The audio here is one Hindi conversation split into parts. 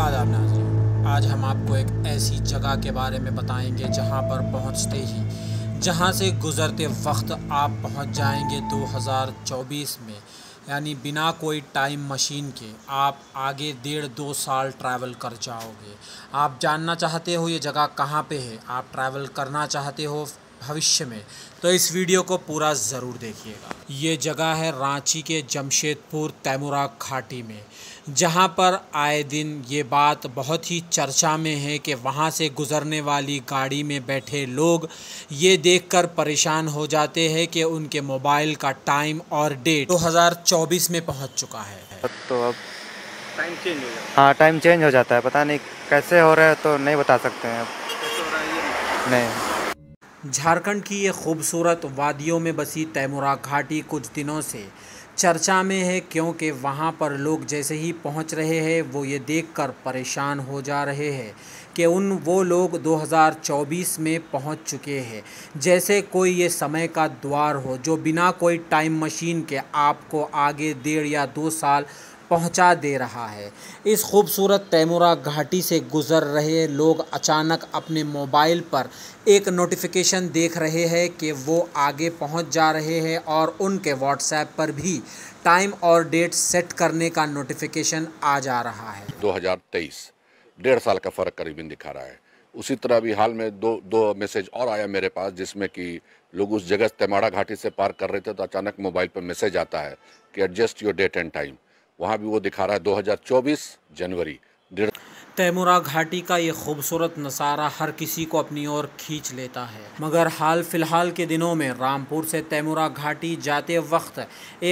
आदाब नाजी आज हम आपको एक ऐसी जगह के बारे में बताएंगे जहां पर पहुंचते ही जहां से गुज़रते वक्त आप पहुंच जाएंगे 2024 में यानी बिना कोई टाइम मशीन के आप आगे डेढ़ दो साल ट्रैवल कर जाओगे आप जानना चाहते हो ये जगह कहाँ पे है आप ट्रैवल करना चाहते हो भविष्य में तो इस वीडियो को पूरा ज़रूर देखिएगा ये जगह है रांची के जमशेदपुर तैमुरा घाटी में जहां पर आए दिन ये बात बहुत ही चर्चा में है कि वहां से गुज़रने वाली गाड़ी में बैठे लोग ये देखकर परेशान हो जाते हैं कि उनके मोबाइल का टाइम और डेट 2024 में पहुंच चुका है तो अब टाइम चेंज हो जाता है हाँ टाइम चेंज हो जाता है पता नहीं कैसे हो रहा है तो नहीं बता सकते हैं अब नहीं झारखंड की ये खूबसूरत वादियों में बसी तैमुरा घाटी कुछ दिनों से चर्चा में है क्योंकि वहाँ पर लोग जैसे ही पहुँच रहे हैं वो ये देखकर परेशान हो जा रहे हैं कि उन वो लोग 2024 में पहुँच चुके हैं जैसे कोई ये समय का द्वार हो जो बिना कोई टाइम मशीन के आपको आगे डेढ़ या दो साल पहुंचा दे रहा है इस खूबसूरत तैमूरा घाटी से गुज़र रहे लोग अचानक अपने मोबाइल पर एक नोटिफिकेशन देख रहे हैं कि वो आगे पहुंच जा रहे हैं और उनके व्हाट्सएप पर भी टाइम और डेट सेट करने का नोटिफिकेशन आ जा रहा है 2023 डेढ़ साल का फ़र्क करीबन दिखा रहा है उसी तरह अभी हाल में दो दो मैसेज और आया मेरे पास जिसमें कि लोग उस जगह तेमाड़ा घाटी से पार कर रहे थे तो अचानक मोबाइल पर मैसेज आता है कि adjust your date and time वहाँ भी वो दिखा रहा है दो जनवरी तैमुरा घाटी का ये खूबसूरत नज़ारा हर किसी को अपनी ओर खींच लेता है मगर हाल फिलहाल के दिनों में रामपुर से तैमुरा घाटी जाते वक्त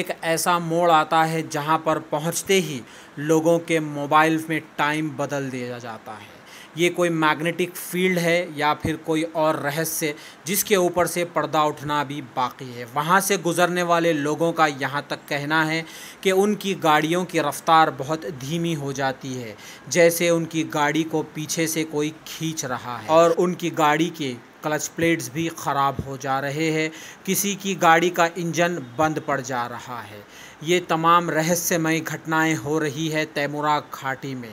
एक ऐसा मोड़ आता है जहां पर पहुंचते ही लोगों के मोबाइल में टाइम बदल दिया जाता है ये कोई मैग्नेटिक फील्ड है या फिर कोई और रहस्य जिसके ऊपर से पर्दा उठना भी बाकी है वहाँ से गुज़रने वाले लोगों का यहाँ तक कहना है कि उनकी गाड़ियों की रफ़्तार बहुत धीमी हो जाती है जैसे उनकी गाड़ी को पीछे से कोई खींच रहा है और उनकी गाड़ी के क्लच प्लेट्स भी ख़राब हो जा रहे हैं किसी की गाड़ी का इंजन बंद पड़ जा रहा है ये तमाम रहस्यमय घटनाएं हो रही है तैमुरा घाटी में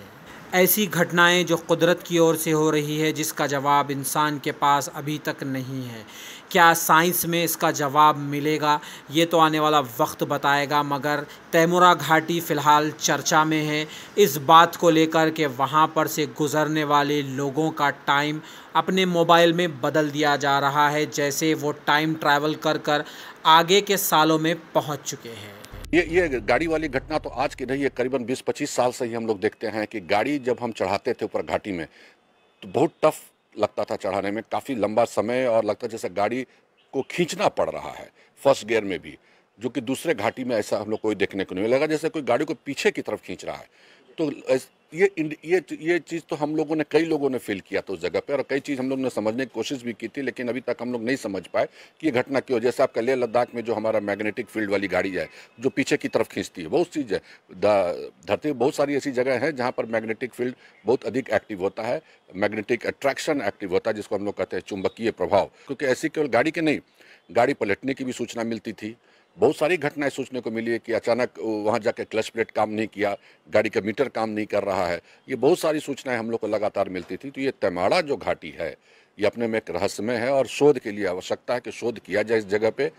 ऐसी घटनाएं जो कुदरत की ओर से हो रही है जिसका जवाब इंसान के पास अभी तक नहीं है क्या साइंस में इसका जवाब मिलेगा ये तो आने वाला वक्त बताएगा मगर तैमुरा घाटी फ़िलहाल चर्चा में है इस बात को लेकर के वहाँ पर से गुज़रने वाले लोगों का टाइम अपने मोबाइल में बदल दिया जा रहा है जैसे वो टाइम ट्रैवल कर कर आगे के सालों में पहुँच चुके हैं ये ये गाड़ी वाली घटना तो आज की नहीं है करीबन 20-25 साल से ही हम लोग देखते हैं कि गाड़ी जब हम चढ़ाते थे ऊपर घाटी में तो बहुत टफ लगता था चढ़ाने में काफ़ी लंबा समय और लगता जैसे गाड़ी को खींचना पड़ रहा है फर्स्ट गियर में भी जो कि दूसरे घाटी में ऐसा हम लोग कोई देखने को नहीं लगा जैसे कोई गाड़ी को पीछे की तरफ खींच रहा है तो ये ये ये चीज़ तो हम लोगों ने कई लोगों ने फील किया था तो उस जगह पे और कई चीज़ हम लोग ने समझने की कोशिश भी की थी लेकिन अभी तक हम लोग नहीं समझ पाए कि ये घटना क्यों जैसे आपका लेह लद्दाख में जो हमारा मैग्नेटिक फील्ड वाली गाड़ी है जो पीछे की तरफ खींचती है बहुत चीज़ है धरती बहुत सारी ऐसी जगह हैं जहाँ पर मैग्नेटिक फील्ड बहुत अधिक एक्टिव होता है मैग्नेटिक अट्रैक्शन एक्टिव होता है जिसको हम लोग कहते हैं चुंबकीय प्रभाव क्योंकि ऐसी केवल गाड़ी के नहीं गाड़ी पलटने की भी सूचना मिलती थी बहुत सारी घटनाएं सोचने को मिली है कि अचानक वहां जाके क्लच प्लेट काम नहीं किया गाड़ी का मीटर काम नहीं कर रहा है ये बहुत सारी सूचनाएं हम लोग को लगातार मिलती थी तो ये तेमाड़ा जो घाटी है ये अपने में एक रहस्यमय है और शोध के लिए आवश्यकता है कि शोध किया जाए इस जगह पे